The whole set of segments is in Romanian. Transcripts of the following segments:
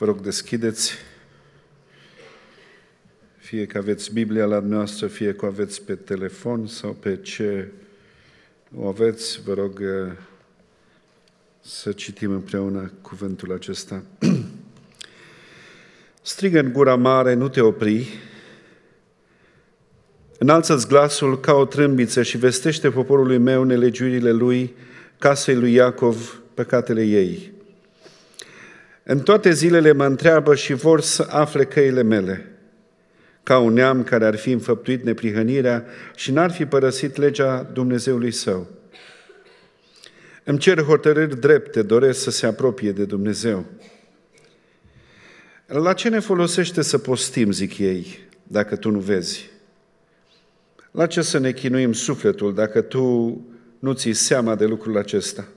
Vă rog, deschideți, fie că aveți Biblia la noastră, fie că o aveți pe telefon sau pe ce o aveți, vă rog eh, să citim împreună cuvântul acesta. Strigă în gura mare, nu te opri, Înalță-ți glasul ca o trâmbiță și vestește poporului meu nelegiurile lui, casei lui Iacov, păcatele ei. În toate zilele mă întreabă și vor să afle căile mele, ca un neam care ar fi înfăptuit neprihănirea și n-ar fi părăsit legea Dumnezeului său. Îmi cer hotărâri drepte, doresc să se apropie de Dumnezeu. La ce ne folosește să postim, zic ei, dacă tu nu vezi? La ce să ne chinuim sufletul dacă tu nu ții seama de lucrul acesta?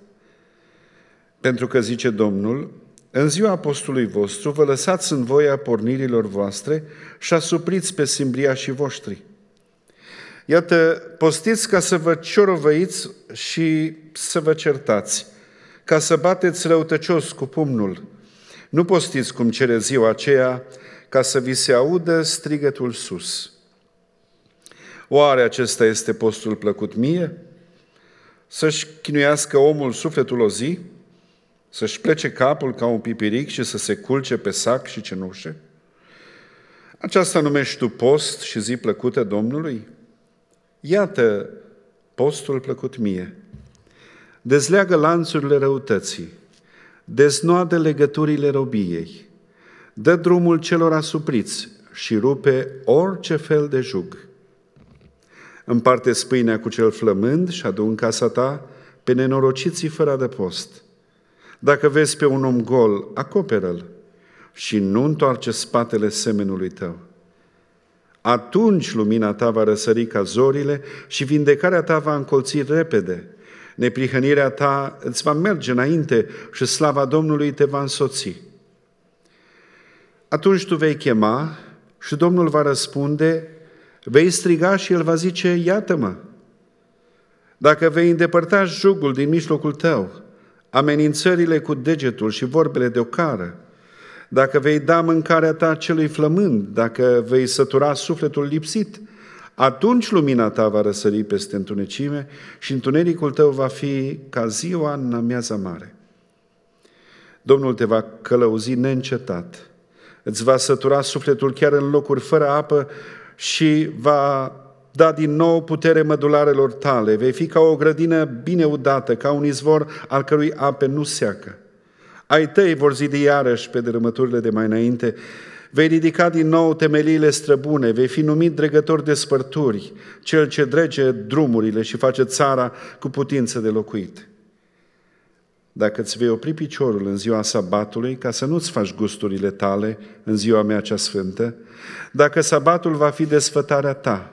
Pentru că, zice Domnul, în ziua apostului vostru vă lăsați în voia pornirilor voastre și asupriți pe simbria și voștri. Iată, postiți ca să vă ciorovăiți și să vă certați, ca să bateți răutăcios cu pumnul. Nu postiți cum cere ziua aceea, ca să vi se audă strigătul sus. Oare acesta este postul plăcut mie? Să-și chinuiască omul sufletul o zi? Să-și plece capul ca un pipiric și să se culce pe sac și cenușe? Aceasta numești tu post și zi plăcută Domnului? Iată postul plăcut mie. Dezleagă lanțurile răutății, deznoadă legăturile robiei, dă drumul celor asupriți și rupe orice fel de jug. Împarte spâinea cu cel flămând și adun casa ta pe nenorociții fără de post. Dacă vezi pe un om gol, acoperă-l și nu întoarce spatele semenului tău. Atunci lumina ta va răsări ca zorile și vindecarea ta va încolți repede. Neprihănirea ta îți va merge înainte și slava Domnului te va însoți. Atunci tu vei chema și Domnul va răspunde, vei striga și El va zice, iată-mă. Dacă vei îndepărta jugul din mijlocul tău amenințările cu degetul și vorbele de ocară, dacă vei da mâncarea ta celui flămând, dacă vei sătura sufletul lipsit, atunci lumina ta va răsări peste întunecime și întunericul tău va fi ca ziua în amiaza mare. Domnul te va călăuzi neîncetat, îți va sătura sufletul chiar în locuri fără apă și va da din nou putere mădularelor tale, vei fi ca o grădină bine udată, ca un izvor al cărui ape nu seacă. Ai tăi vor zidi iarăși pe dărâmăturile de mai înainte, vei ridica din nou temeliile străbune, vei fi numit dregător de spărturi, cel ce drege drumurile și face țara cu putință de locuit. Dacă îți vei opri piciorul în ziua sabatului, ca să nu-ți faci gusturile tale în ziua mea cea sfântă, dacă sabatul va fi desfătarea ta,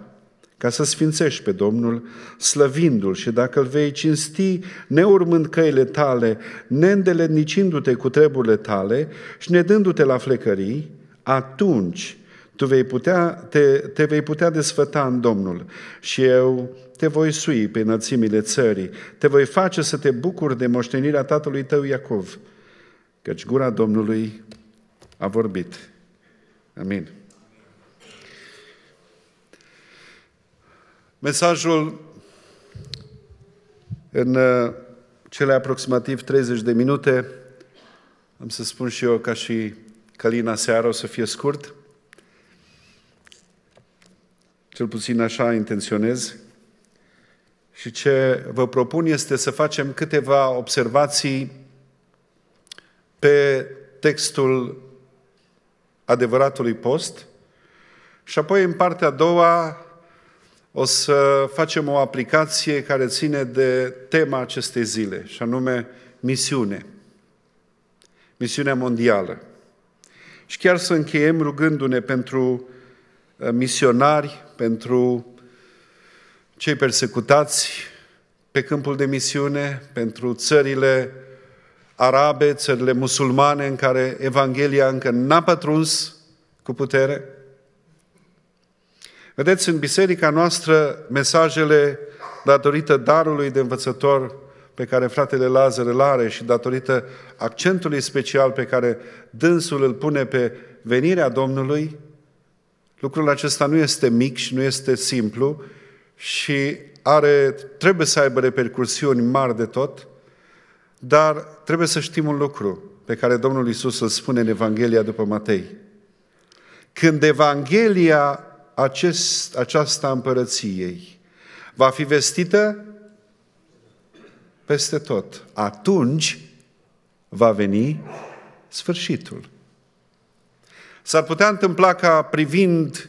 ca să sfințești pe Domnul, slăvindu-L și dacă îl vei cinsti, neurmând căile tale, neîndelenicindu-te cu treburile tale și nedându-te la flecării, atunci tu vei putea, te, te vei putea desfăta în Domnul și eu te voi sui pe înălțimile țării, te voi face să te bucuri de moștenirea tatălui tău Iacov, căci gura Domnului a vorbit. Amin. Mesajul în uh, cele aproximativ 30 de minute, am să spun și eu ca și Calina seara o să fie scurt, cel puțin așa intenționez, și ce vă propun este să facem câteva observații pe textul adevăratului post și apoi în partea a doua o să facem o aplicație care ține de tema acestei zile, și anume misiune. Misiunea mondială. Și chiar să încheiem rugându-ne pentru eh, misionari, pentru cei persecutați pe câmpul de misiune, pentru țările arabe, țările musulmane în care Evanghelia încă n-a pătruns cu putere, Vedeți, în biserica noastră, mesajele datorită darului de învățător pe care fratele Lazar îl are și datorită accentului special pe care dânsul îl pune pe venirea Domnului, lucrul acesta nu este mic și nu este simplu și are, trebuie să aibă repercursiuni mari de tot, dar trebuie să știm un lucru pe care Domnul Isus îl spune în Evanghelia după Matei. Când Evanghelia acest, aceasta împărăției va fi vestită peste tot. Atunci va veni sfârșitul. S-ar putea întâmpla ca privind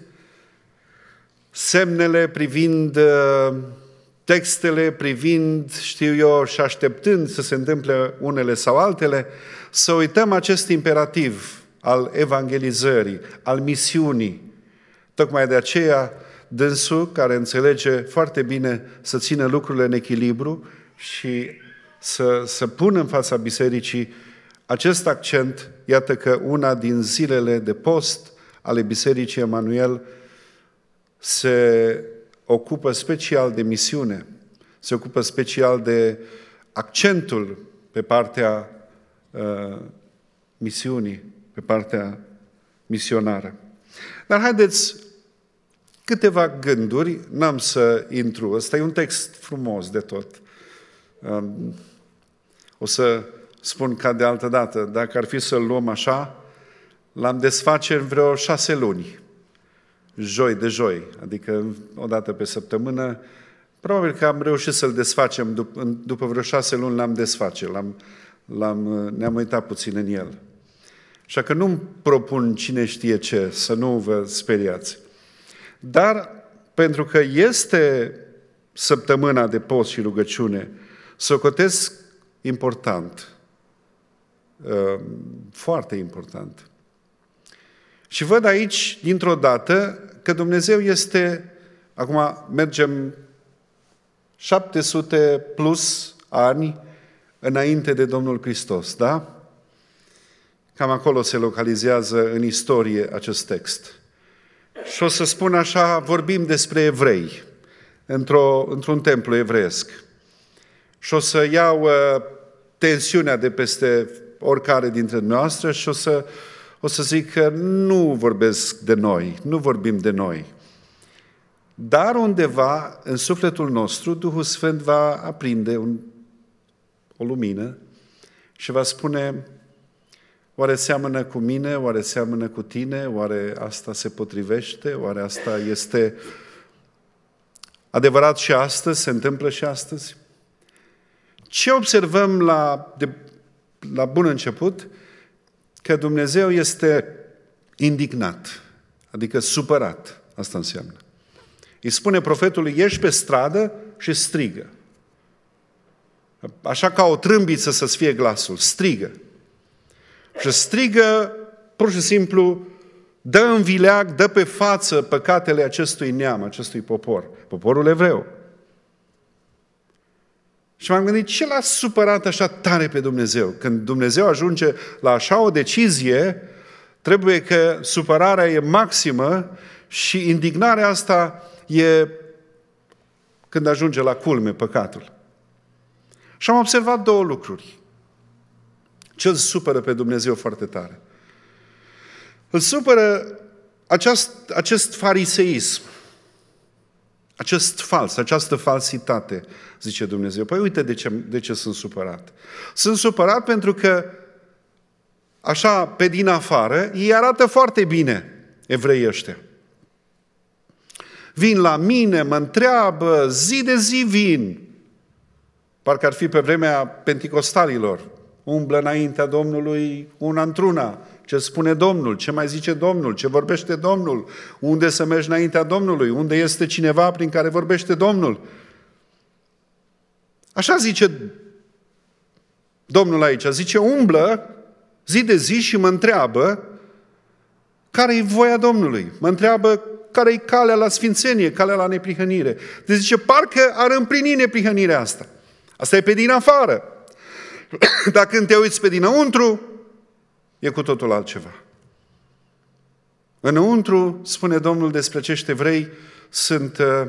semnele, privind uh, textele, privind, știu eu, și așteptând să se întâmple unele sau altele, să uităm acest imperativ al evangelizării, al misiunii, Tocmai de aceea, dânsul, care înțelege foarte bine să țină lucrurile în echilibru și să, să pună în fața bisericii acest accent, iată că una din zilele de post ale Bisericii Emanuel se ocupă special de misiune, se ocupă special de accentul pe partea uh, misiunii, pe partea misionară. Dar haideți câteva gânduri, n-am să intru, ăsta e un text frumos de tot. Um, o să spun ca de altă dată, dacă ar fi să-l luăm așa, l-am desface în vreo șase luni, joi de joi, adică o dată pe săptămână, Probabil că am reușit să-l desfacem, după, vreo șase luni l-am desface, l-am, l-am, uh, ne-am uitat puțin în el. Așa că nu-mi propun cine știe ce, să nu vă speriați. Dar pentru că este săptămâna de post și rugăciune, socotesc important, uh, foarte important. Și văd aici, dintr-o dată, că Dumnezeu este, acum mergem 700 plus ani înainte de Domnul Hristos, da? Cam acolo se localizează în istorie acest text. Și o să spun așa, vorbim despre evrei într-o, într-un templu evreiesc. Și o să iau uh, tensiunea de peste oricare dintre noastre și o să, o să zic că nu vorbesc de noi, nu vorbim de noi. Dar undeva, în sufletul nostru, Duhul Sfânt va aprinde un, o lumină și va spune, Oare seamănă cu mine? Oare seamănă cu tine? Oare asta se potrivește? Oare asta este adevărat și astăzi? Se întâmplă și astăzi? Ce observăm la, de, la bun început? Că Dumnezeu este indignat, adică supărat. Asta înseamnă. Îi spune profetului, ieși pe stradă și strigă. Așa ca o trâmbiță să-ți fie glasul, strigă și strigă pur și simplu, dă în vileag, dă pe față păcatele acestui neam, acestui popor, poporul evreu. Și m-am gândit, ce l-a supărat așa tare pe Dumnezeu? Când Dumnezeu ajunge la așa o decizie, trebuie că supărarea e maximă și indignarea asta e când ajunge la culme păcatul. Și am observat două lucruri ce îl supără pe Dumnezeu foarte tare? Îl supără aceast, acest fariseism, acest fals, această falsitate, zice Dumnezeu. Păi uite de ce, de ce sunt supărat. Sunt supărat pentru că, așa, pe din afară, ei arată foarte bine evreii ăștia. Vin la mine, mă întreabă, zi de zi vin. Parcă ar fi pe vremea penticostalilor, umblă înaintea Domnului una într-una. Ce spune Domnul, ce mai zice Domnul, ce vorbește Domnul, unde să mergi înaintea Domnului, unde este cineva prin care vorbește Domnul. Așa zice Domnul aici, zice umblă zi de zi și mă întreabă care e voia Domnului. Mă întreabă care e calea la sfințenie, calea la neprihănire. Deci zice, parcă ar împlini neprihănirea asta. Asta e pe din afară. Dar când te uiți pe dinăuntru, e cu totul altceva. Înăuntru, spune Domnul despre acești evrei, sunt uh,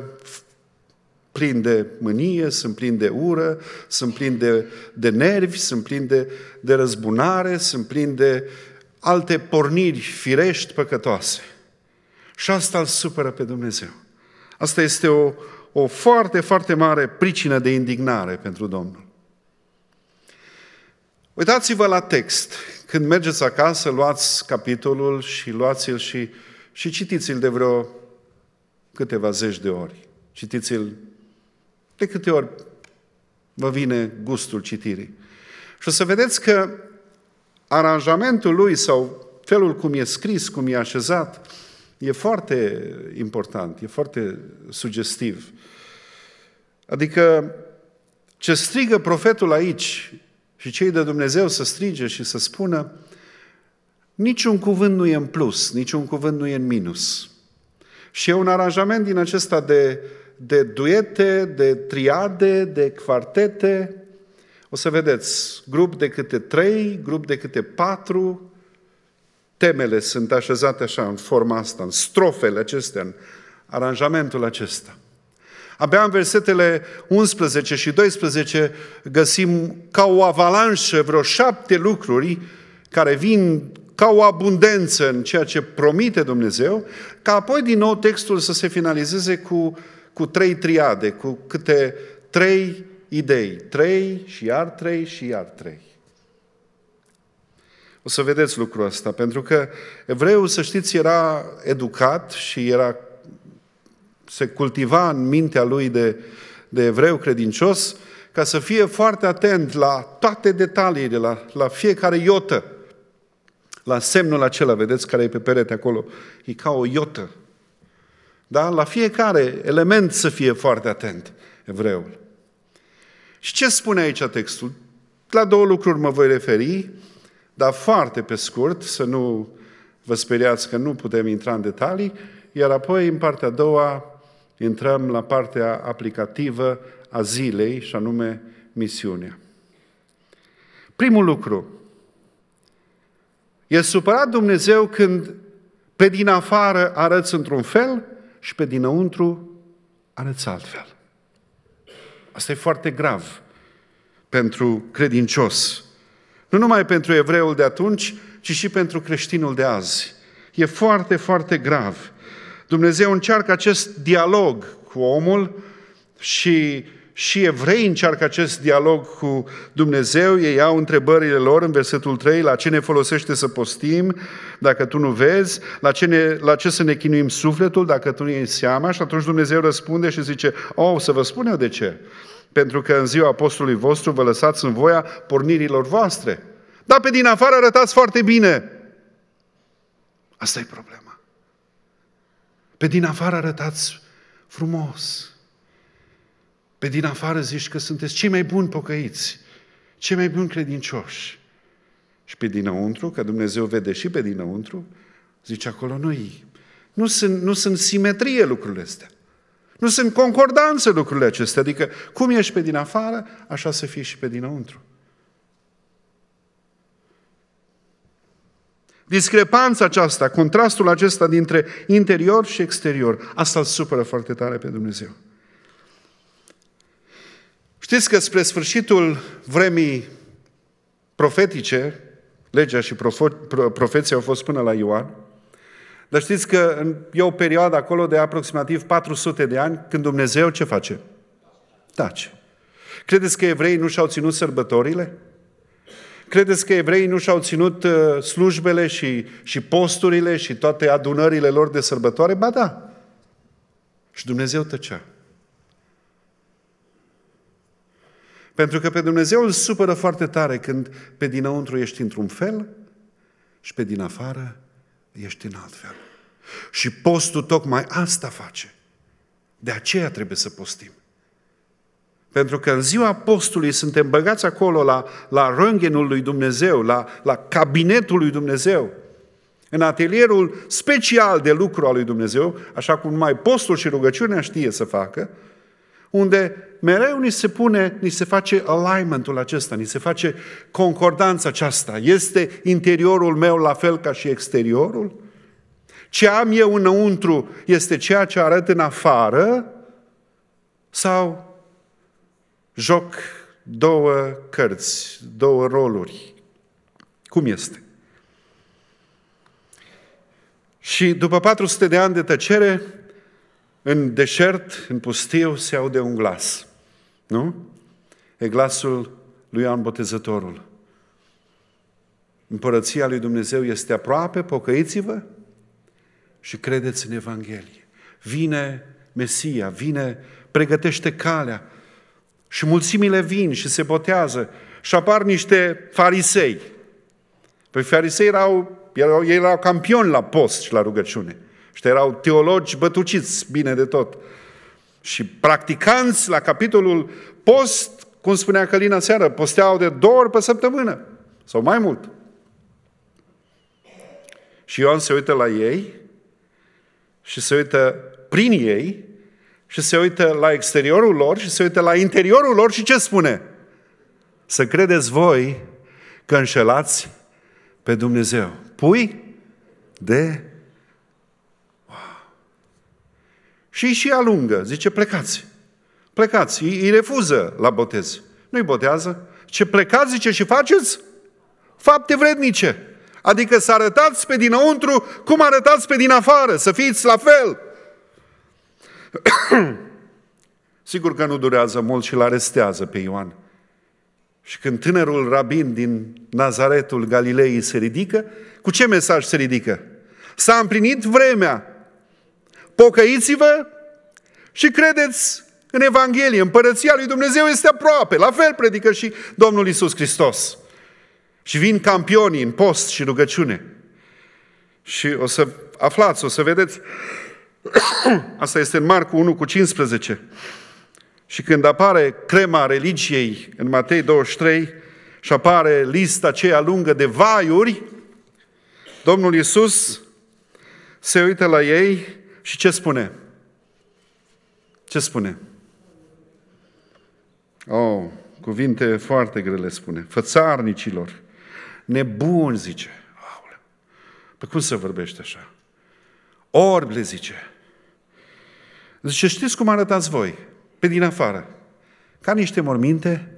plini de mânie, sunt plini de ură, sunt plini de, de nervi, sunt plini de, de răzbunare, sunt plini de alte porniri firești păcătoase. Și asta îl supără pe Dumnezeu. Asta este o, o foarte, foarte mare pricină de indignare pentru Domnul. Uitați-vă la text. Când mergeți acasă, luați capitolul și luați-l și, și citiți-l de vreo câteva zeci de ori. Citiți-l de câte ori vă vine gustul citirii. Și o să vedeți că aranjamentul lui sau felul cum e scris, cum e așezat, e foarte important, e foarte sugestiv. Adică ce strigă profetul aici și cei de Dumnezeu să strige și să spună niciun cuvânt nu e în plus, niciun cuvânt nu e în minus. Și e un aranjament din acesta de, de duete, de triade, de quartete. O să vedeți, grup de câte trei, grup de câte patru. Temele sunt așezate așa, în forma asta, în strofele acestea, în aranjamentul acesta. Abia în versetele 11 și 12 găsim ca o avalanșă vreo șapte lucruri care vin ca o abundență în ceea ce promite Dumnezeu, ca apoi din nou textul să se finalizeze cu, cu trei triade, cu câte trei idei. Trei și iar trei și iar trei. O să vedeți lucrul ăsta, pentru că evreul, să știți, era educat și era se cultiva în mintea lui de, de evreu credincios, ca să fie foarte atent la toate detaliile, la, la fiecare iotă, la semnul acela, vedeți, care e pe perete acolo, e ca o iotă. Da? La fiecare element să fie foarte atent evreul. Și ce spune aici textul? La două lucruri mă voi referi, dar foarte pe scurt, să nu vă speriați că nu putem intra în detalii, iar apoi, în partea a doua, intrăm la partea aplicativă a zilei, și anume misiunea. Primul lucru. E supărat Dumnezeu când pe din afară arăți într-un fel și pe dinăuntru arăți altfel. Asta e foarte grav pentru credincios. Nu numai pentru evreul de atunci, ci și pentru creștinul de azi. E foarte, foarte grav. Dumnezeu încearcă acest dialog cu omul și și evrei încearcă acest dialog cu Dumnezeu, ei au întrebările lor în versetul 3, la ce ne folosește să postim, dacă tu nu vezi, la ce, ne, la ce să ne chinuim sufletul, dacă tu nu iei seama, și atunci Dumnezeu răspunde și zice, oh, să vă spun eu de ce. Pentru că în ziua apostolului vostru vă lăsați în voia pornirilor voastre. Dar pe din afară arătați foarte bine. Asta e problema. Pe din afară arătați frumos. Pe din afară zici că sunteți cei mai buni pocăiți, cei mai buni credincioși. Și pe dinăuntru, că Dumnezeu vede și pe dinăuntru, zice acolo noi. Nu sunt, nu sunt simetrie lucrurile astea. Nu sunt concordanță lucrurile acestea. Adică cum ești pe din afară, așa să fii și pe dinăuntru. Discrepanța aceasta, contrastul acesta dintre interior și exterior, asta îl supără foarte tare pe Dumnezeu. Știți că spre sfârșitul vremii profetice, legea și profeția au fost până la Ioan, dar știți că e o perioadă acolo de aproximativ 400 de ani când Dumnezeu ce face? Tace. Credeți că evreii nu și-au ținut sărbătorile? Credeți că evreii nu și-au ținut uh, slujbele și, și posturile și toate adunările lor de sărbătoare? Ba da. Și Dumnezeu tăcea. Pentru că pe Dumnezeu îl supără foarte tare când pe dinăuntru ești într-un fel și pe din afară ești în alt fel. Și postul tocmai asta face. De aceea trebuie să postim. Pentru că în ziua postului suntem băgați acolo la, la rângenul lui Dumnezeu, la, la cabinetul lui Dumnezeu, în atelierul special de lucru al lui Dumnezeu, așa cum mai postul și rugăciunea știe să facă, unde mereu ni se pune, ni se face alignmentul acesta, ni se face concordanța aceasta. Este interiorul meu la fel ca și exteriorul? Ce am eu înăuntru este ceea ce arăt în afară? Sau joc două cărți, două roluri. Cum este? Și după 400 de ani de tăcere, în deșert, în pustiu, se aude un glas. Nu? E glasul lui Ioan Botezătorul. Împărăția lui Dumnezeu este aproape, pocăiți-vă și credeți în Evanghelie. Vine Mesia, vine, pregătește calea, și mulțimile vin și se botează și apar niște farisei. Păi farisei erau, erau, erau campioni la post și la rugăciune. Și erau teologi bătuciți bine de tot. Și practicanți la capitolul post, cum spunea Călina seară, posteau de două ori pe săptămână sau mai mult. Și Ioan se uită la ei și se uită prin ei și se uită la exteriorul lor și se uită la interiorul lor și ce spune? Să credeți voi că înșelați pe Dumnezeu. Pui de Și și alungă, zice plecați. Plecați, îi, îi refuză la botez. Nu-i botează. Ce plecați, zice, și faceți fapte vrednice. Adică să arătați pe dinăuntru cum arătați pe din afară, să fiți la fel. Sigur că nu durează mult și îl arestează pe Ioan. Și când tânărul rabin din Nazaretul Galilei se ridică, cu ce mesaj se ridică? S-a împlinit vremea. Pocăiți-vă și credeți în Evanghelie. Împărăția lui Dumnezeu este aproape. La fel predică și Domnul Isus Hristos. Și vin campionii în post și rugăciune. Și o să aflați, o să vedeți Asta este în Marcu 1 cu 15. Și când apare crema religiei în Matei 23 și apare lista aceea lungă de vaiuri, Domnul Iisus se uită la ei și ce spune? Ce spune? Oh, cuvinte foarte grele spune. Fățarnicilor, nebuni, zice. Pe cum se vorbește așa? Orb, le zice. Zice, știți cum arătați voi, pe din afară? Ca niște morminte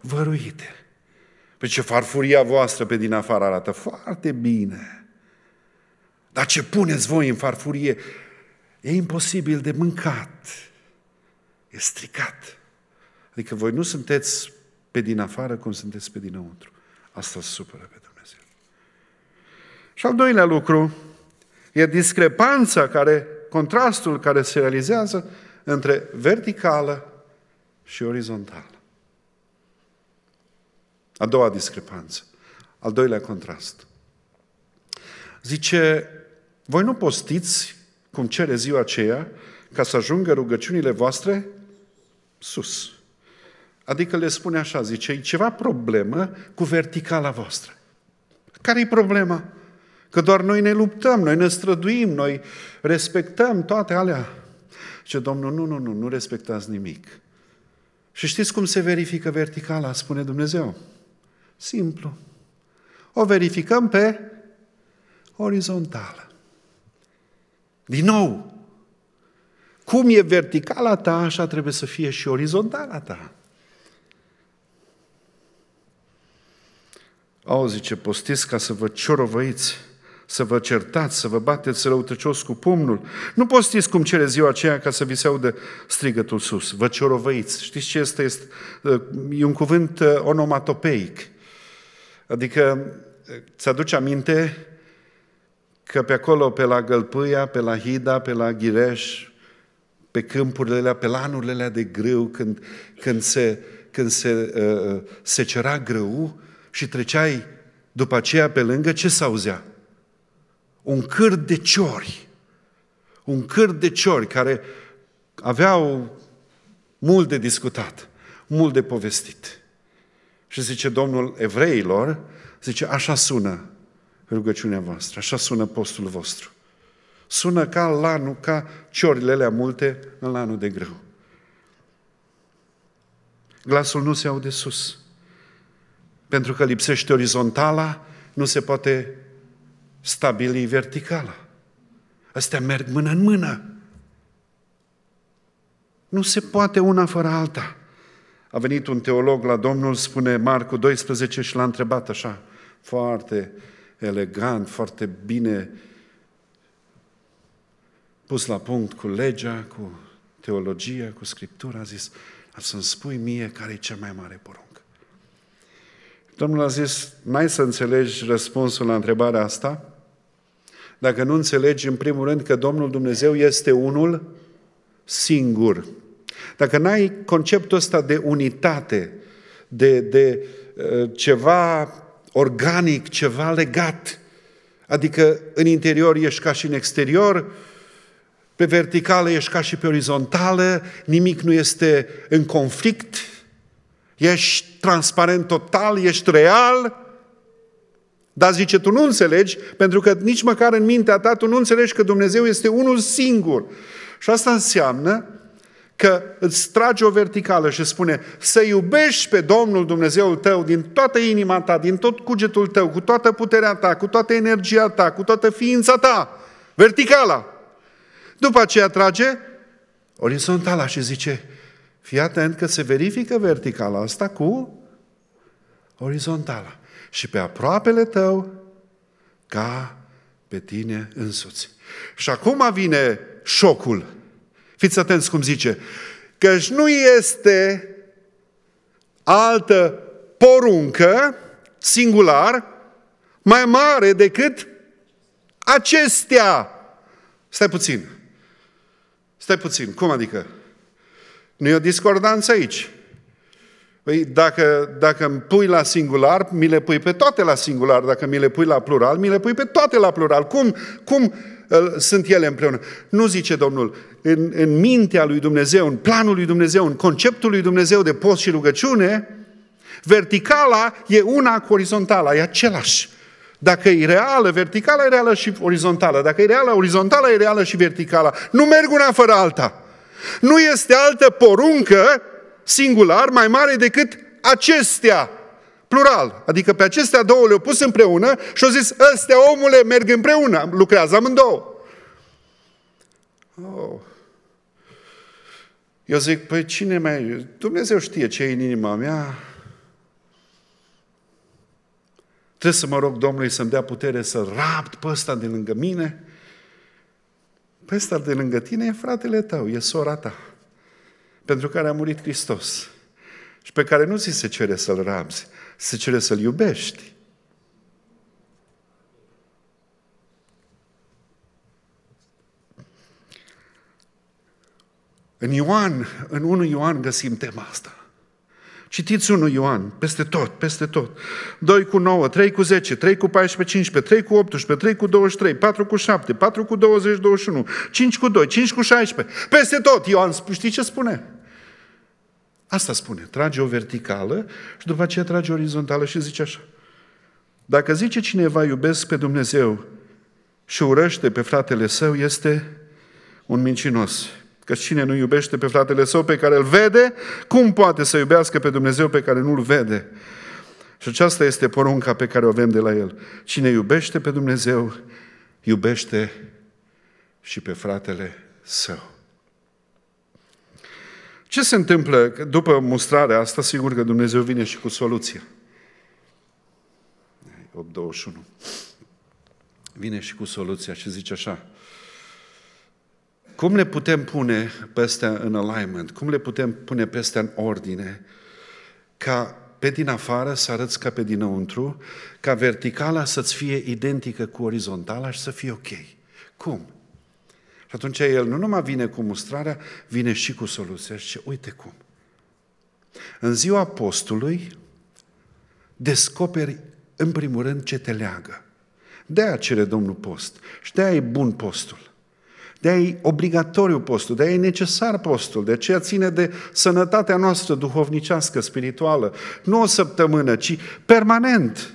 văruite. Pe păi ce farfuria voastră pe din afară arată foarte bine. Dar ce puneți voi în farfurie e imposibil de mâncat. E stricat. Adică voi nu sunteți pe din afară cum sunteți pe dinăuntru. Asta îl supără pe Dumnezeu. Și al doilea lucru e discrepanța care contrastul care se realizează între verticală și orizontală. A doua discrepanță, al doilea contrast. Zice, voi nu postiți cum cere ziua aceea ca să ajungă rugăciunile voastre sus. Adică le spune așa, zice, e ceva problemă cu verticala voastră. Care-i problema? Că doar noi ne luptăm, noi ne străduim, noi respectăm toate alea. Ce Domnul, nu, nu, nu, nu respectați nimic. Și știți cum se verifică verticala, spune Dumnezeu? Simplu. O verificăm pe orizontală. Din nou, cum e verticala ta, așa trebuie să fie și orizontala ta. Auzi, ce postiți ca să vă ciorovăiți să vă certați, să vă bateți răutăcios cu pumnul. Nu poți știți cum cere ziua aceea ca să vi se audă strigătul sus. Vă ciorovăiți. Știți ce este? este uh, e un cuvânt uh, onomatopeic. Adică uh, ți-aduce aminte că pe acolo, pe la Gălpâia, pe la Hida, pe la Ghireș, pe câmpurile alea, pe lanurile alea de grâu, când, când, se, când se, se cera grâu și treceai după aceea pe lângă, ce s-auzea? un câr de ciori, un câr de ciori care aveau mult de discutat, mult de povestit. Și zice Domnul evreilor, zice, așa sună rugăciunea voastră, așa sună postul vostru. Sună ca lanul, ca ciorile alea multe în lanul de grâu. Glasul nu se aude sus, pentru că lipsește orizontala, nu se poate stabilii verticală. Astea merg mână în mână. Nu se poate una fără alta. A venit un teolog la Domnul, spune Marcu 12 și l-a întrebat așa, foarte elegant, foarte bine pus la punct cu legea, cu teologia, cu Scriptura, a zis, să-mi spui mie care e cea mai mare poruncă. Domnul a zis, n-ai să înțelegi răspunsul la întrebarea asta dacă nu înțelegi în primul rând că Domnul Dumnezeu este unul singur. Dacă n-ai conceptul ăsta de unitate, de, de uh, ceva organic, ceva legat, adică în interior ești ca și în exterior, pe verticală ești ca și pe orizontală, nimic nu este în conflict, ești transparent total, ești real, dar zice, tu nu înțelegi, pentru că nici măcar în mintea ta tu nu înțelegi că Dumnezeu este unul singur. Și asta înseamnă că îți trage o verticală și spune să iubești pe Domnul Dumnezeul tău din toată inima ta, din tot cugetul tău, cu toată puterea ta, cu toată energia ta, cu toată ființa ta. Verticala. După aceea trage orizontala și zice fii atent că se verifică verticala asta cu orizontala și pe aproapele tău ca pe tine însuți. Și acum vine șocul. Fiți atenți cum zice. Căci nu este altă poruncă, singular, mai mare decât acestea. Stai puțin. Stai puțin. Cum adică? Nu e o discordanță aici. Păi dacă, dacă îmi pui la singular, mi le pui pe toate la singular. Dacă mi le pui la plural, mi le pui pe toate la plural. Cum, cum sunt ele împreună? Nu zice Domnul, în, în mintea lui Dumnezeu, în planul lui Dumnezeu, în conceptul lui Dumnezeu de post și rugăciune, verticala e una cu orizontala, e același. Dacă e reală, verticala e reală și orizontală. Dacă e reală, orizontala e reală și verticala. Nu merg una fără alta. Nu este altă poruncă singular mai mare decât acestea, plural. Adică pe acestea două le-au pus împreună și au zis, ăstea omule merg împreună, lucrează amândouă. Oh. Eu zic, păi cine mai... Dumnezeu știe ce e în inima mea. Trebuie să mă rog Domnului să-mi dea putere să rapt pe ăsta de lângă mine. Pe ăsta de lângă tine e fratele tău, e sora ta pentru care a murit Hristos și pe care nu ți se cere să-L rabzi, se cere să-L iubești. În Ioan, în 1 Ioan găsim tema asta. Citiți 1 Ioan, peste tot, peste tot. 2 cu 9, 3 cu 10, 3 cu 14, 15, 3 cu 18, 3 cu 23, 4 cu 7, 4 cu 20, 21, 5 cu 2, 5 cu 16, peste tot. Ioan, știi ce spune? Asta spune, trage o verticală și după aceea trage o orizontală și zice așa. Dacă zice cineva iubesc pe Dumnezeu și urăște pe fratele său, este un mincinos. Că cine nu iubește pe fratele său pe care îl vede, cum poate să iubească pe Dumnezeu pe care nu-l vede? Și aceasta este porunca pe care o avem de la el. Cine iubește pe Dumnezeu, iubește și pe fratele său. Ce se întâmplă după mustrarea asta? Sigur că Dumnezeu vine și cu soluția. 8.21. Vine și cu soluția și zice așa. Cum le putem pune peste în alignment? Cum le putem pune peste în ordine? Ca pe din afară să arăți ca pe dinăuntru, ca verticala să-ți fie identică cu orizontala și să fie ok. Cum? Și atunci el nu numai vine cu mustrarea, vine și cu soluția și zice, uite cum. În ziua postului descoperi în primul rând ce te leagă. De-aia cere Domnul post și de-aia e bun postul de e obligatoriu postul, de e necesar postul, de aceea ține de sănătatea noastră duhovnicească, spirituală. Nu o săptămână, ci permanent.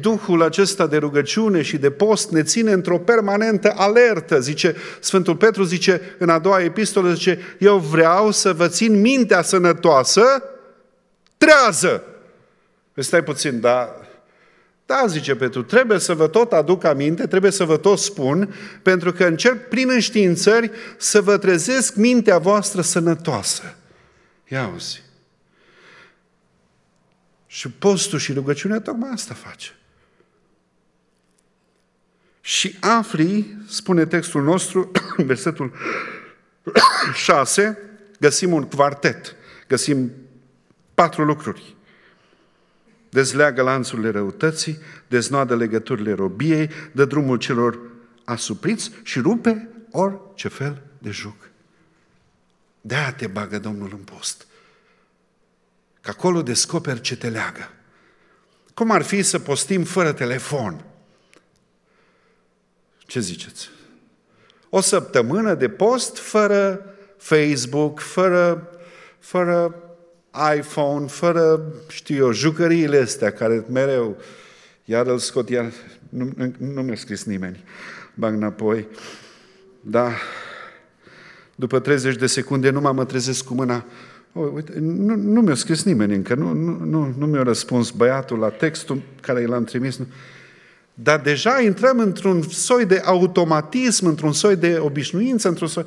Duhul acesta de rugăciune și de post ne ține într-o permanentă alertă, zice Sfântul Petru, zice în a doua epistolă, zice, eu vreau să vă țin mintea sănătoasă, trează. Păi stai puțin, dar da, zice Petru, trebuie să vă tot aduc aminte, trebuie să vă tot spun, pentru că încerc prin înștiințări să vă trezesc mintea voastră sănătoasă. Ia auzi. Și postul și rugăciunea tocmai asta face. Și afli, spune textul nostru, versetul 6, găsim un quartet, găsim patru lucruri dezleagă lanțurile răutății, deznoadă legăturile robiei, dă drumul celor asupriți și rupe orice fel de juc. de te bagă Domnul în post. Că acolo descoperi ce te leagă. Cum ar fi să postim fără telefon? Ce ziceți? O săptămână de post fără Facebook, fără, fără iPhone, fără, știu eu, jucăriile astea care mereu, iar îl scot, iar nu, nu mi-a scris nimeni, bag înapoi. Da, după 30 de secunde nu mă trezesc cu mâna o, uite, nu, nu mi-a scris nimeni încă, nu, nu, nu, nu mi-a răspuns băiatul la textul care l-am trimis. Nu. Dar deja intrăm într-un soi de automatism, într-un soi de obișnuință, într-un soi...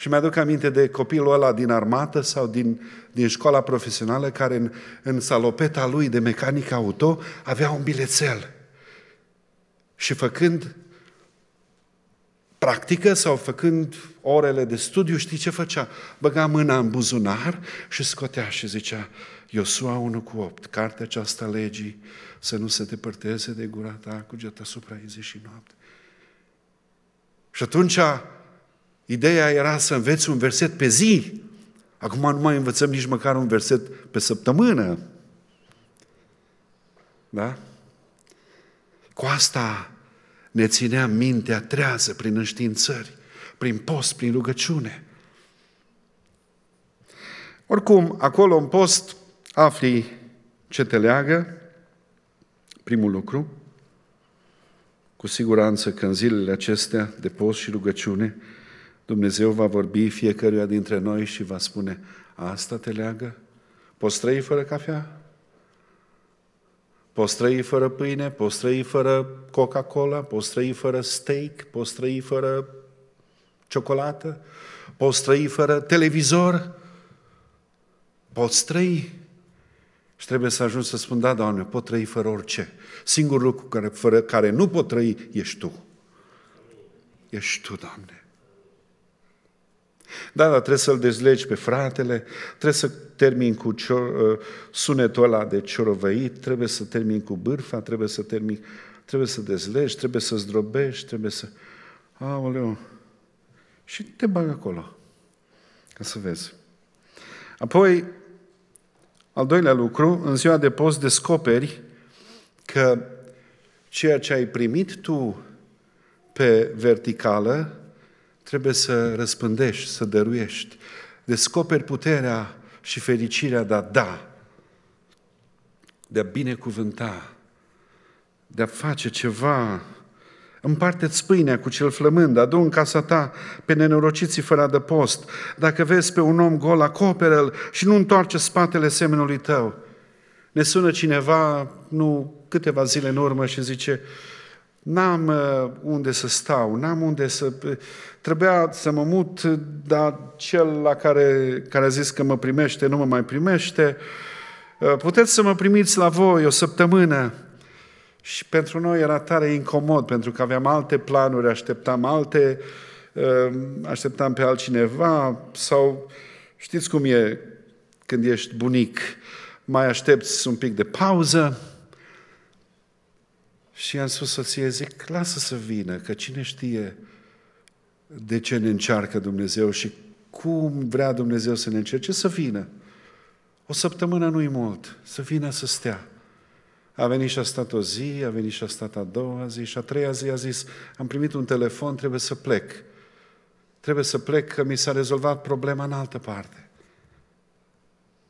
Și mi-aduc aminte de copilul ăla din armată sau din, din școala profesională care în, în salopeta lui de mecanic auto avea un bilețel. Și făcând practică sau făcând orele de studiu, știi ce făcea? Băga mâna în buzunar și scotea și zicea Iosua 1 cu 8, cartea aceasta legii, să nu se depărteze de gura ta, cu geta ei zi și noapte. Și atunci Ideea era să înveți un verset pe zi. Acum nu mai învățăm nici măcar un verset pe săptămână. Da? Cu asta ne ținea mintea trează prin înștiințări, prin post, prin rugăciune. Oricum, acolo în post afli ce te leagă, primul lucru, cu siguranță că în zilele acestea de post și rugăciune Dumnezeu va vorbi fiecăruia dintre noi și va spune, asta te leagă? Poți trăi fără cafea? Poți trăi fără pâine? Poți trăi fără Coca-Cola? Poți trăi fără steak? Poți trăi fără ciocolată? Poți trăi fără televizor? Poți trăi? Și trebuie să ajungi să spun, da, Doamne, pot trăi fără orice. Singurul lucru care, fără care nu pot trăi ești Tu. Ești Tu, Doamne. Da, dar trebuie să-l dezlegi pe fratele, trebuie să termin cu cior, ă, sunetul ăla de ciorovăit, trebuie să termin cu bârfa, trebuie să termin, trebuie să dezlegi, trebuie să zdrobești, trebuie să... Aoleu! Și te bag acolo, ca să vezi. Apoi, al doilea lucru, în ziua de post descoperi că ceea ce ai primit tu pe verticală Trebuie să răspândești, să dăruiești. Descoperi puterea și fericirea de a da, de a binecuvânta, de a face ceva. Împarte-ți pâinea cu cel flămând, adu în casa ta pe nenorociții fără de post. Dacă vezi pe un om gol, acoperă-l și nu întoarce spatele semenului tău. Ne sună cineva nu câteva zile în urmă și zice, N-am uh, unde să stau, n-am unde să... Uh, trebuia să mă mut, uh, dar cel la care, care a zis că mă primește nu mă mai primește. puteți să mă primiți la voi o săptămână. Și pentru noi era tare incomod, pentru că aveam alte planuri, așteptam alte, așteptam pe altcineva sau știți cum e când ești bunic, mai aștepți un pic de pauză, și am spus soției, zic, lasă să vină, că cine știe de ce ne încearcă Dumnezeu și cum vrea Dumnezeu să ne încerce, să vină. O săptămână nu-i mult, să vină să stea. A venit și a stat o zi, a venit și a stat a doua zi și a treia zi a zis, am primit un telefon, trebuie să plec. Trebuie să plec că mi s-a rezolvat problema în altă parte.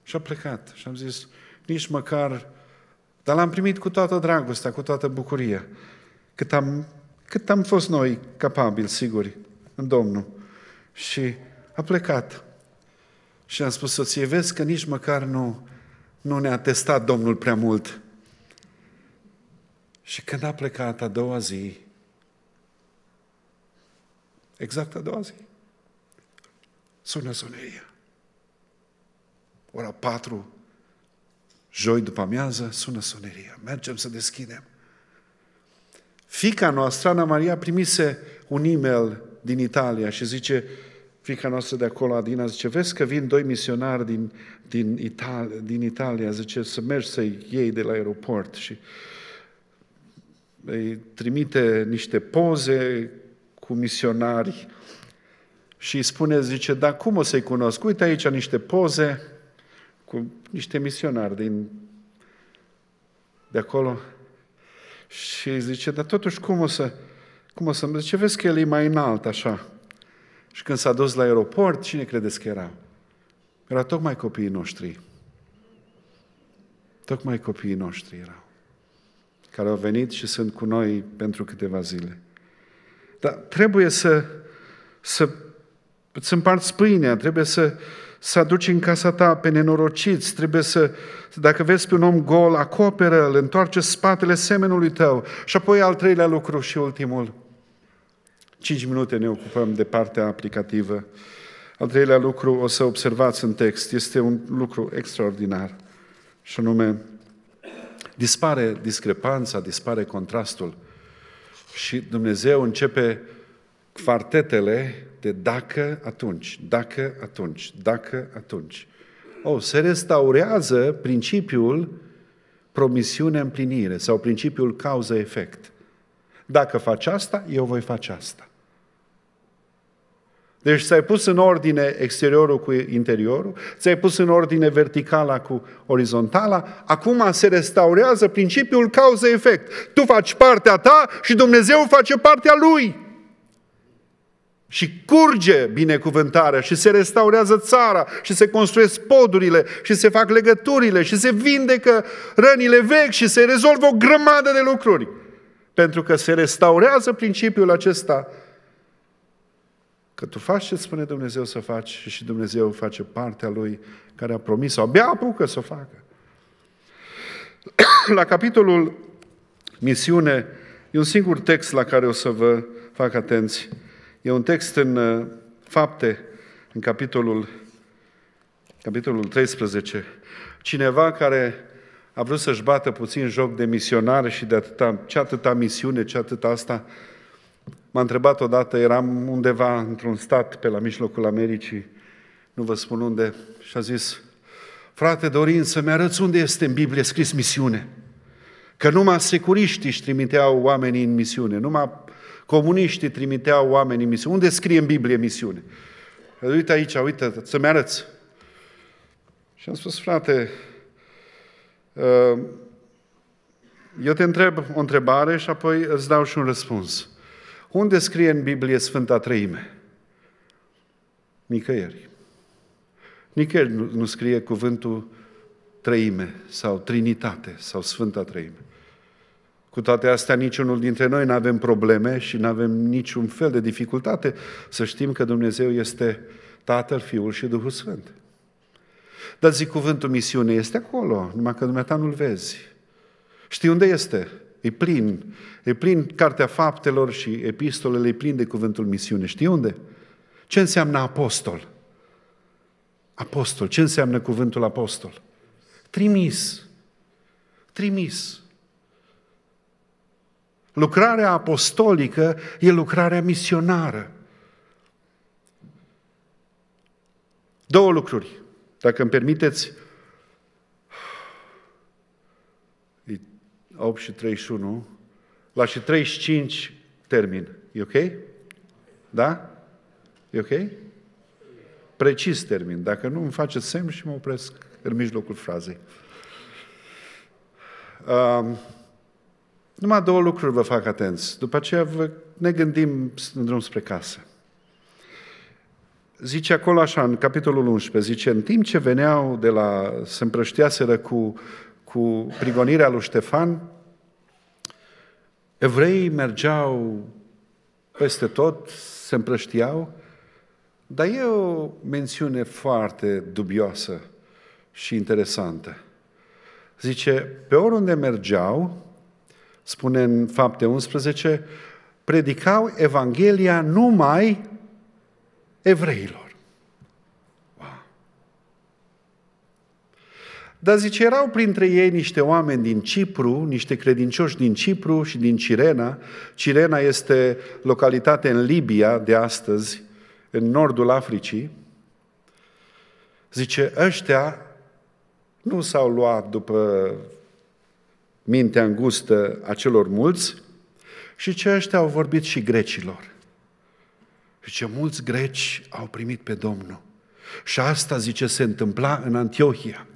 Și a plecat și am zis, nici măcar dar l-am primit cu toată dragostea, cu toată bucuria. Cât am, cât am fost noi capabili, siguri, în Domnul. Și a plecat. Și am spus soție, vezi că nici măcar nu, nu ne-a testat Domnul prea mult. Și când a plecat a doua zi, exact a doua zi, sună ea. Ora patru Joi după amiază sună soneria. Mergem să deschidem. Fica noastră, Ana Maria, primise un e-mail din Italia și zice, fica noastră de acolo, Adina, zice, vezi că vin doi misionari din, din, Italia, din Italia, zice, să mergi să iei de la aeroport și îi trimite niște poze cu misionari și îi spune, zice, dar cum o să-i cunosc? Uite aici niște poze, cu niște misionari din, de acolo și zice, dar totuși cum o să, cum o să... Zice, vezi că el e mai înalt așa. Și când s-a dus la aeroport, cine credeți că era? Era tocmai copiii noștri. Tocmai copiii noștri erau, care au venit și sunt cu noi pentru câteva zile. Dar trebuie să, să îți împarți pâinea, trebuie să, să aduci în casa ta pe nenorociți, trebuie să, dacă vezi pe un om gol, acoperă-l, întoarce spatele semenului tău. Și apoi al treilea lucru și ultimul. Cinci minute ne ocupăm de partea aplicativă. Al treilea lucru, o să observați în text, este un lucru extraordinar. Și anume, dispare discrepanța, dispare contrastul. Și Dumnezeu începe quartetele de dacă, atunci, dacă, atunci, dacă, atunci. Oh, se restaurează principiul promisiune-împlinire sau principiul cauză-efect. Dacă faci asta, eu voi face asta. Deci ți-ai pus în ordine exteriorul cu interiorul, ți-ai pus în ordine verticala cu orizontala, acum se restaurează principiul cauză-efect. Tu faci partea ta și Dumnezeu face partea Lui și curge binecuvântarea și se restaurează țara și se construiesc podurile și se fac legăturile și se vindecă rănile vechi și se rezolvă o grămadă de lucruri. Pentru că se restaurează principiul acesta că tu faci ce spune Dumnezeu să faci și Dumnezeu face partea Lui care a promis-o. Abia apucă să o facă. La capitolul misiune e un singur text la care o să vă fac atenție. E un text în uh, fapte, în capitolul, capitolul 13. Cineva care a vrut să-și bată puțin joc de misionare și de atâta, ce atâta misiune, ce atâta asta, m-a întrebat odată, eram undeva într-un stat pe la mijlocul Americii, nu vă spun unde, și a zis, frate Dorin, să-mi arăți unde este în Biblie scris misiune. Că numai securiștii își trimiteau oamenii în misiune, numai Comuniștii trimiteau oameni în misiune. Unde scrie în Biblie misiune? Uite aici, uite, să-mi arăți. Și am spus, frate, uh, eu te întreb o întrebare și apoi îți dau și un răspuns. Unde scrie în Biblie Sfânta Treime? Nicăieri. Nicăieri nu scrie cuvântul treime sau trinitate sau Sfânta Treime. Cu toate astea, niciunul dintre noi nu avem probleme și nu avem niciun fel de dificultate să știm că Dumnezeu este Tatăl, Fiul și Duhul Sfânt. Dar zic cuvântul misiune este acolo, numai că dumneata nu-l vezi. Știi unde este? E plin. E plin Cartea Faptelor și epistolele, e plin de cuvântul misiune. Știi unde? Ce înseamnă apostol? Apostol. Ce înseamnă cuvântul apostol? Trimis. Trimis. Lucrarea apostolică e lucrarea misionară. Două lucruri, dacă îmi permiteți. 8 și 31, la și 35 termin. E ok? Da? E ok? Precis termin. Dacă nu, îmi faceți semn și mă opresc în mijlocul frazei. Um, numai două lucruri vă fac atenți. După aceea vă, ne gândim în drum spre casă. Zice acolo așa, în capitolul 11, zice, în timp ce veneau de la, se împrăștiaseră cu, cu prigonirea lui Ștefan, evreii mergeau peste tot, se împrăștiau, dar e o mențiune foarte dubioasă și interesantă. Zice, pe oriunde mergeau, spune în fapte 11, predicau Evanghelia numai evreilor. Wow. Dar zice, erau printre ei niște oameni din Cipru, niște credincioși din Cipru și din Cirena. Cirena este localitate în Libia de astăzi, în nordul Africii. Zice, ăștia nu s-au luat după mintea îngustă a celor mulți și ce ăștia au vorbit și grecilor. Și ce mulți greci au primit pe Domnul. Și asta, zice, se întâmpla în Antiohia.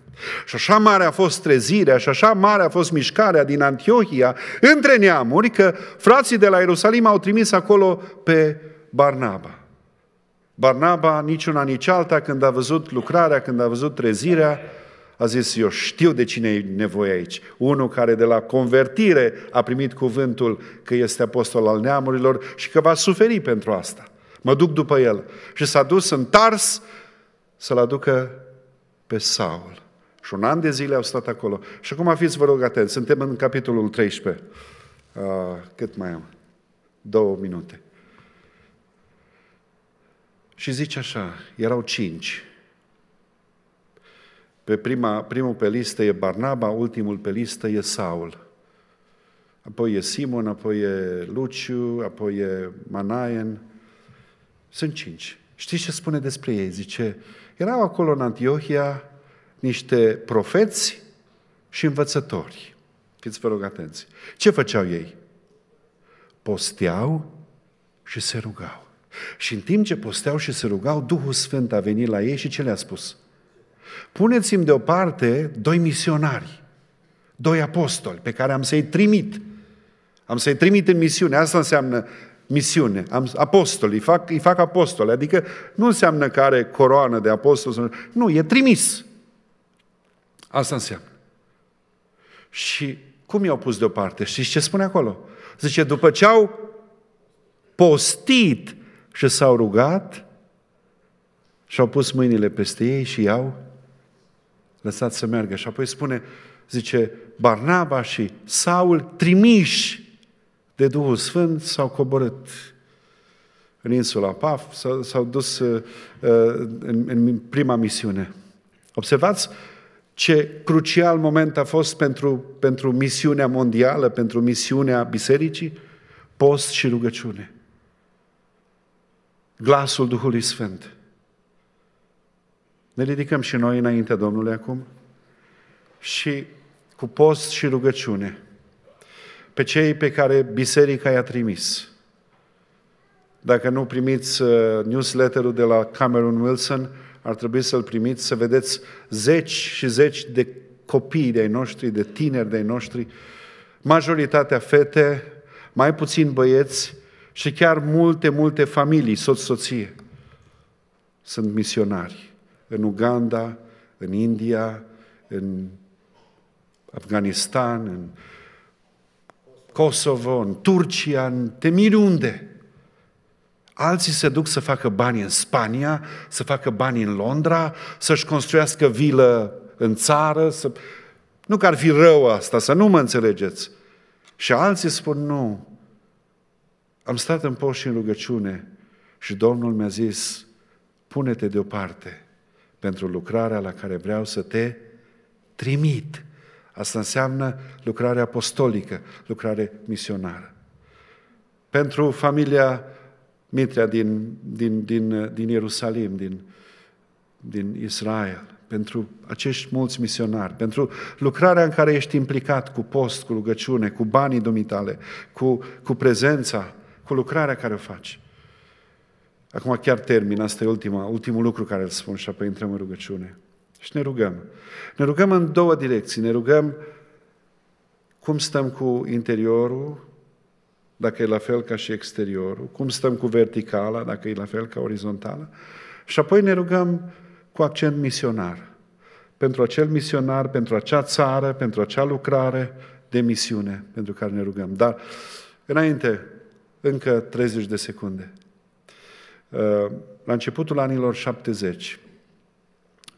Și așa mare a fost trezirea și așa mare a fost mișcarea din Antiohia între neamuri că frații de la Ierusalim au trimis acolo pe Barnaba. Barnaba, nici una, nici alta, când a văzut lucrarea, când a văzut trezirea, a zis, eu știu de cine e nevoie aici. Unul care de la convertire a primit cuvântul că este apostol al neamurilor și că va suferi pentru asta. Mă duc după el. Și s-a dus în Tars să-l aducă pe Saul. Și un an de zile au stat acolo. Și acum fiți, vă rog, atenți, suntem în capitolul 13. cât mai am? Două minute. Și zice așa, erau cinci pe prima, primul pe listă e Barnaba, ultimul pe listă e Saul. Apoi e Simon, apoi e Luciu, apoi e Manaen. Sunt cinci. Știți ce spune despre ei? Zice, erau acolo în Antiohia niște profeți și învățători. Fiți vă rog atenți. Ce făceau ei? Posteau și se rugau. Și în timp ce posteau și se rugau, Duhul Sfânt a venit la ei și ce le-a spus? Puneți-mi deoparte doi misionari, doi apostoli pe care am să-i trimit. Am să-i trimit în misiune. Asta înseamnă misiune. Am, apostoli, îi fac, îi fac apostoli. Adică nu înseamnă că are coroană de apostol. Nu, e trimis. Asta înseamnă. Și cum i-au pus deoparte? Știți ce spune acolo? Zice, după ce au postit și s-au rugat, și-au pus mâinile peste ei și i-au lăsat să meargă. Și apoi spune, zice, Barnaba și Saul trimiși de Duhul Sfânt s-au coborât în insula Paf, s-au, s-au dus uh, uh în, în prima misiune. Observați ce crucial moment a fost pentru, pentru misiunea mondială, pentru misiunea bisericii? Post și rugăciune. Glasul Duhului Sfânt. Ne ridicăm și noi înaintea Domnului acum și cu post și rugăciune pe cei pe care biserica i-a trimis. Dacă nu primiți uh, newsletterul de la Cameron Wilson, ar trebui să-l primiți, să vedeți zeci și zeci de copii de-ai noștri, de tineri de-ai noștri, majoritatea fete, mai puțin băieți și chiar multe, multe familii, soț-soție, sunt misionari în Uganda, în India, în Afganistan, în Kosovo, în Turcia, în temiri unde. Alții se duc să facă bani în Spania, să facă bani în Londra, să-și construiască vilă în țară. Să... Nu că ar fi rău asta, să nu mă înțelegeți. Și alții spun nu. Am stat în post și în rugăciune și Domnul mi-a zis, pune-te deoparte pentru lucrarea la care vreau să te trimit. Asta înseamnă lucrare apostolică, lucrare misionară. Pentru familia Mitrea din, din, din, din Ierusalim, din, din Israel, pentru acești mulți misionari, pentru lucrarea în care ești implicat cu post, cu rugăciune, cu banii dumitale, cu, cu prezența, cu lucrarea care o faci. Acum chiar termin, asta e ultima, ultimul lucru care îl spun și apoi intrăm în rugăciune. Și ne rugăm. Ne rugăm în două direcții. Ne rugăm cum stăm cu interiorul, dacă e la fel ca și exteriorul, cum stăm cu verticala, dacă e la fel ca orizontala, și apoi ne rugăm cu accent misionar. Pentru acel misionar, pentru acea țară, pentru acea lucrare de misiune pentru care ne rugăm. Dar, înainte, încă 30 de secunde. Uh, la începutul anilor 70,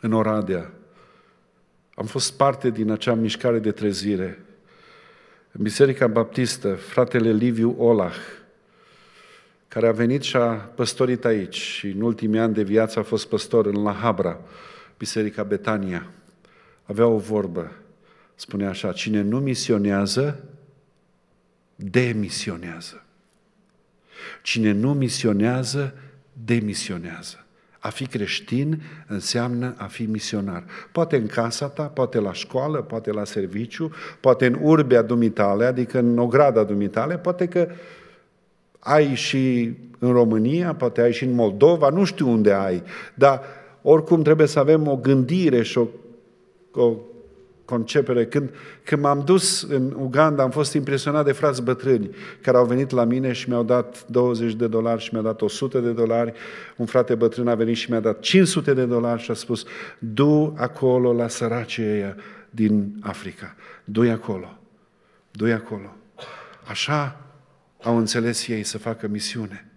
în Oradea, am fost parte din acea mișcare de trezire. În Biserica Baptistă, fratele Liviu Olah, care a venit și a păstorit aici și în ultimii ani de viață a fost păstor în La Habra, Biserica Betania, avea o vorbă, spune așa, cine nu misionează, demisionează. Cine nu misionează, demisionează. A fi creștin înseamnă a fi misionar. Poate în casa ta, poate la școală, poate la serviciu, poate în urbea dumitale, adică în ograda dumitale, poate că ai și în România, poate ai și în Moldova, nu știu unde ai, dar oricum trebuie să avem o gândire și o, o concepere. Când, când m-am dus în Uganda, am fost impresionat de frați bătrâni care au venit la mine și mi-au dat 20 de dolari și mi-a dat 100 de dolari. Un frate bătrân a venit și mi-a dat 500 de dolari și a spus, du acolo la săracii ăia din Africa. du acolo. du acolo. Așa au înțeles ei să facă misiune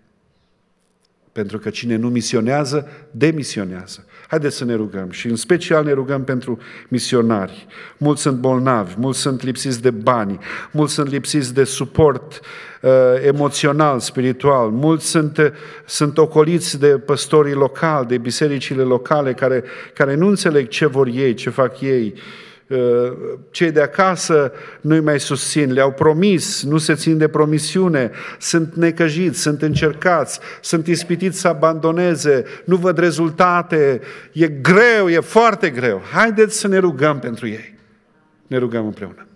pentru că cine nu misionează, demisionează. Haideți să ne rugăm și în special ne rugăm pentru misionari. Mulți sunt bolnavi, mulți sunt lipsiți de bani, mulți sunt lipsiți de suport uh, emoțional, spiritual, mulți sunt, uh, sunt ocoliți de păstorii locali, de bisericile locale care, care nu înțeleg ce vor ei, ce fac ei. Uh, Uh, cei de acasă nu-i mai susțin, le-au promis, nu se țin de promisiune, sunt necăjiți, sunt încercați, sunt ispitiți să abandoneze, nu văd rezultate, e greu, e foarte greu. Haideți să ne rugăm pentru ei. Ne rugăm împreună.